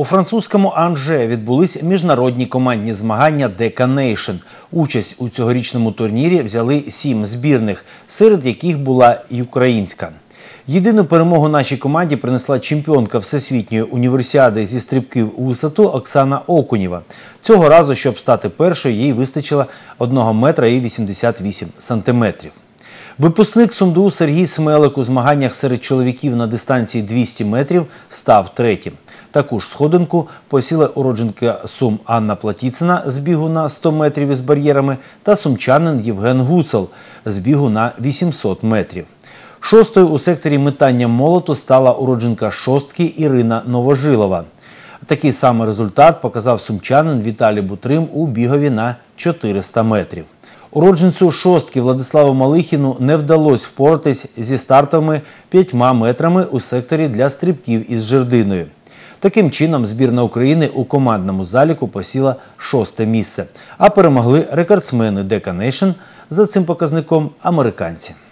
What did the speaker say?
У французькому Анже відбулись міжнародні командні змагання Дека Нейшн. Участь у цьогорічному турнірі взяли сім збірних, серед яких була і українська. Єдину перемогу нашій команді принесла чемпіонка всесвітньої універсіади зі стрибків у висоту Оксана Окунєва. Цього разу, щоб стати першою, їй вистачило 1 метра і 88 сантиметрів. Випускник сунду Сергій Смелик у змаганнях серед чоловіків на дистанції 200 метрів став третім. Таку ж сходинку посіли уродженка Сум Анна Платіцина з бігу на 100 метрів із бар'єрами та сумчанин Євген Гуцел з бігу на 800 метрів. Шостою у секторі метання молоту стала уродженка шостки Ірина Новожилова. Такий самий результат показав сумчанин Віталій Бутрим у бігові на 400 метрів. Уродженцю шостки Владиславу Малихіну не вдалося впоратись зі стартовими п'ятьма метрами у секторі для стрибків із жердиною. Таким чином, збірна України у командному заліку посіла шосте місце, а перемогли рекордсмени Дека Нейшн за цим показником американці.